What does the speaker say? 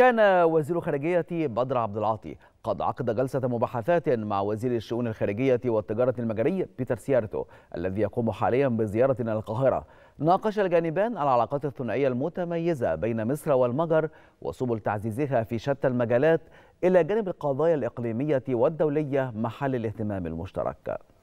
كان وزير خارجية بدر عبد العاطي قد عقد جلسة مباحثات مع وزير الشؤون الخارجية والتجارة المجرية بيتر سيارتو الذي يقوم حاليا بزيارة إلى القاهرة ناقش الجانبان العلاقات الثنائية المتميزة بين مصر والمجر وسبل تعزيزها في شتى المجالات إلى جانب القضايا الإقليمية والدولية محل الاهتمام المشترك